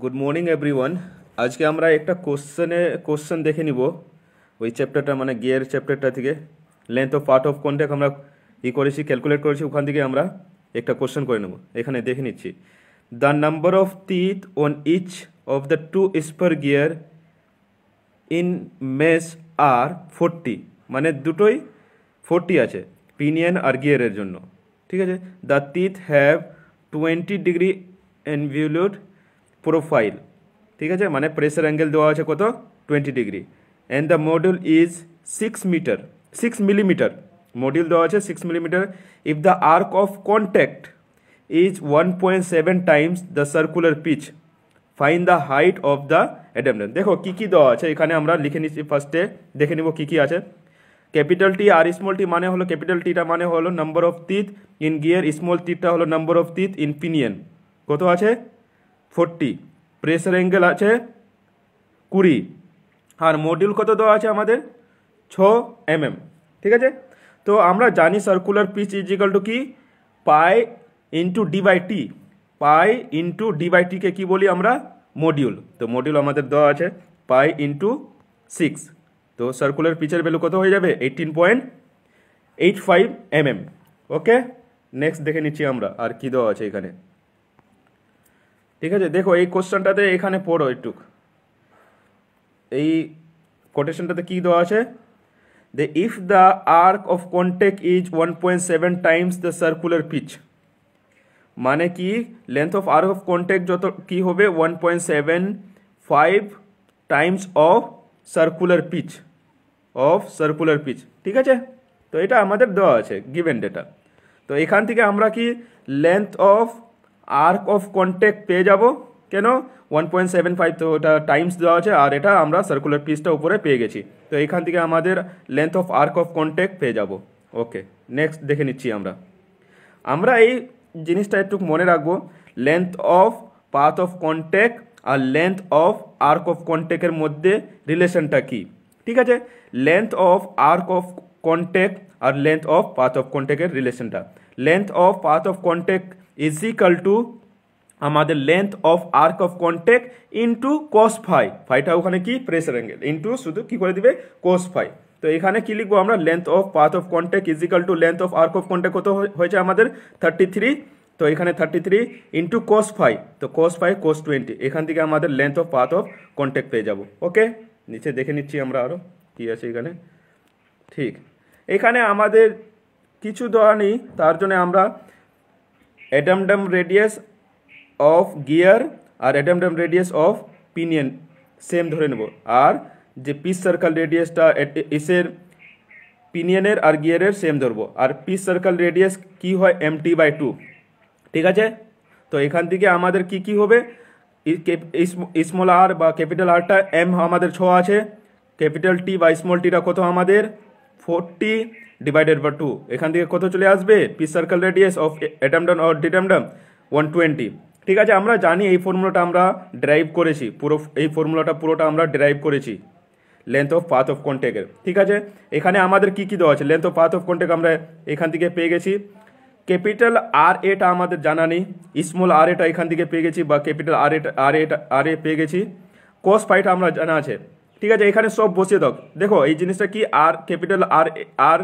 Good morning everyone আজকে আমরা একটা কোশ্চেনে কোশ্চেন দেখে নিব ওই চ্যাপ্টারটা মানে গিয়ার চ্যাপ্টারটা থেকে length of path of contact আমরা ই করেছি ক্যালকুলেট করেছি ওখান থেকে আমরা একটা কোশ্চেন করে নেব এখানে দেখে নিচ্ছি the number of teeth on each of the two spur gear in mesh are forty মানে দুটোই ফোরটি আছে পিনিয়ন আর গিয়ারের জন্য ঠিক আছে the teeth have twenty degree involute profile ঠিক আছে মানে প্রেসার অ্যাঙ্গেল দেওয়া আছে কত twenty degree and the module is six metre six millimetre module দেওয়া আছে six millimetre if the arc of contact is one point seven times the circular pitch find the height of the addendum দেখো কী কী দেওয়া আছে এখানে আমরা লিখে নিচ্ছি ফার্স্টে দেখে নিব কী কী আছে ক্যাপিটাল টি আর স্মল টি মানে হলো ক্যাপিটাল টিটা মানে হলো number of teeth in gear small theta হলো number of teeth in pinion কত আছে ফোরটি প্রেসার অ্যাঙ্গেল আছে কুড়ি আর মডিউল কত দেওয়া আছে আমাদের ছ এমএম mm। ঠিক আছে তো আমরা জানি সার্কুলার পিচ ইজিক্যাল টু কি pi into D by T pi into D by টিকে কী বলি আমরা মডিউল তো মডিউল আমাদের দেওয়া আছে পাই ইন্টু সিক্স তো সার্কুলার পিচের ভ্যালু কত হয়ে যাবে eighteen point eight five mm okay next দেখে নিচ্ছি আমরা আর কী দেওয়া আছে এখানে ঠিক আছে দেখো এই কোশ্চেনটাতে এখানে পড়ো একটু এই কোটেশনটাতে কী দেওয়া আছে if the arc of contact is one point seven times the circular pitch মানে কি length of arc of contact যত কি হবে one point seven five times of circular pitch of circular pitch ঠিক আছে তো এটা আমাদের দেওয়া আছে গিভেন ডেটা তো এখান থেকে আমরা কি length of arc of contact পেয়ে যাব কেন ওয়ান পয়েন্ট সেভেন ফাইভ তো ওটা টাইমস দেওয়া আছে আর এটা আমরা সার্কুলার পিসটা উপরে পেয়ে গেছি তো এখান থেকে আমাদের length of arc of contact পেয়ে যাব ওকে নেক্সট দেখে নিচ্ছি আমরা আমরা এই জিনিসটা একটু মনে রাখবো length of path of contact আর লেন্থ অফ আর্ক অফ কন্ট্যাক্টের মধ্যে রিলেশনটা কি ঠিক আছে length of arc of contact আর লেন্থ অফ পাথ অফ কন্ট্যাক্টের রিলেশনটা length of path of contact is equal to আমাদের length of arc of contact into cos phi ফাইটা ওখানে কি প্রেসার অ্যাঙ্গেল ইন্টু শুধু কি করে দিবে কস ফাই তো এখানে কি লিখবো আমরা length of path of contact is equal to length of arc of contact কত হয়েছে আমাদের থার্টি থ্রি তো এখানে thirty three into cos phi তো কোস ফাই কোস টোয়েন্টি এখান থেকে আমাদের length of path of contact পেয়ে যাব ওকে নিচে দেখে নিচ্ছি আমরা আরও কি আছে এখানে ঠিক এখানে আমাদের কিছু দেওয়া নেই তার জন্য আমরা অ্যাডামডাম রেডিয়াস অফ গিয়ার আর addendum radius of pinion same ধরে নেব আর যে পিস সার্কেল রেডিয়াসটা এসের পিনিয়নের আর গিয়ারের সেম ধরবো আর পিস সার্কেল রেডিয়াস কি হয় এম টি বাই টু ঠিক আছে তো এখান থেকে আমাদের কি কি হবে স্মল আর বা ক্যাপিটাল আরটা এম আমাদের ছ আছে ক্যাপিটাল টি বা স্মল টিটা কত আমাদের ফোরটি ডিভাইডেড বা টু এখান থেকে কত চলে আসবে P circle radius of addendum or dedendum one twenty ঠিক আছে আমরা জানি এই ফর্মুলাটা আমরা ড্রাইভ করেছি পুরো এই ফর্মুলাটা পুরোটা আমরা ড্রাইভ করেছি লেন্থ অফ পাথ অফ কন্ট্যাক্টের ঠিক আছে এখানে আমাদের কি কি দেওয়া আছে length of path of contact আমরা এখান থেকে পেয়ে গেছি ক্যাপিটাল আর এটা আমাদের জানা নেই স্মল আর এটা এখান থেকে পেয়ে গেছি বা ক্যাপিটাল আর এটা আর এটা আর এ পেয়ে গেছি কস ফাইটা আমরা জানা আছে ঠিক আছে এখানে সব বসিয়ে দাও দেখো এই জিনিসটা কি আর capital R R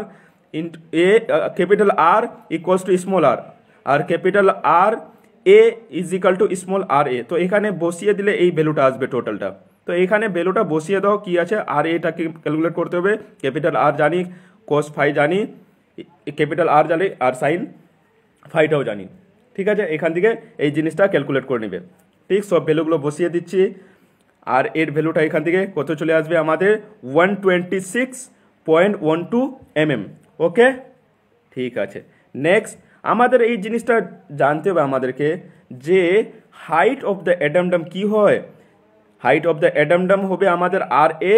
in A capital R r to small R R capital R A is equal to small R A তো এখানে বসিয়ে দিলে এই ভ্যালুটা আসবে টোটালটা তো এখানে ভ্যালুটা বসিয়ে দাও কি আছে আর এটাকে ক্যালকুলেট করতে হবে ক্যাপিটাল আর জানি কোস ফাই জানি ক্যাপিটাল আর জানি আর সাইন ফাইটাও জানি ঠিক আছে এখান থেকে এই জিনিসটা ক্যালকুলেট করে নেবে ঠিক সব ভ্যালুগুলো বসিয়ে দিচ্ছি আর এর ভ্যালুটা এখান থেকে কত চলে আসবে আমাদের one twenty six point one two mm okay ঠিক আছে নেক্সট আমাদের এই জিনিসটা জানতে হবে আমাদেরকে যে হাইট অফ দ্য অ্যাডামডাম কি হয় হাইট অফ দ্য অ্যাডামডাম হবে আমাদের R A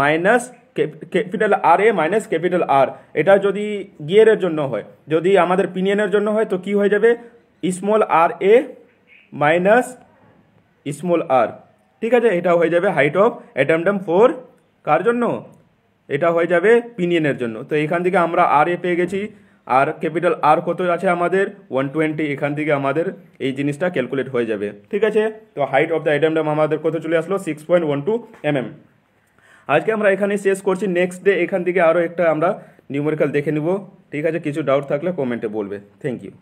minus capital R A minus capital R এটা যদি গিয়ারের জন্য হয় যদি আমাদের পিনিয়নের জন্য হয় তো কি হয়ে যাবে small R A minus small R ঠিক আছে এটা হয়ে যাবে হাইট অফ অ্যাডামডাম ফোর কার জন্য এটা হয়ে যাবে পিনিয়নের জন্য তো এখান থেকে আমরা আর এ পেয়ে গেছি আর ক্যাপিটাল আর কত আছে আমাদের ওয়ান টোয়েন্টি এখান থেকে আমাদের এই জিনিসটা ক্যালকুলেট হয়ে যাবে ঠিক আছে তো হাইট অফ দ্য আইটেমটা আমাদের কত চলে আসলো six point one two mm আজকে আমরা এখানে শেষ করছি নেক্সট ডে এখান থেকে আরও একটা আমরা নিউমেরিক্যাল দেখে নিব ঠিক আছে কিছু ডাউট থাকলে কমেন্টে বলবে থ্যাংক ইউ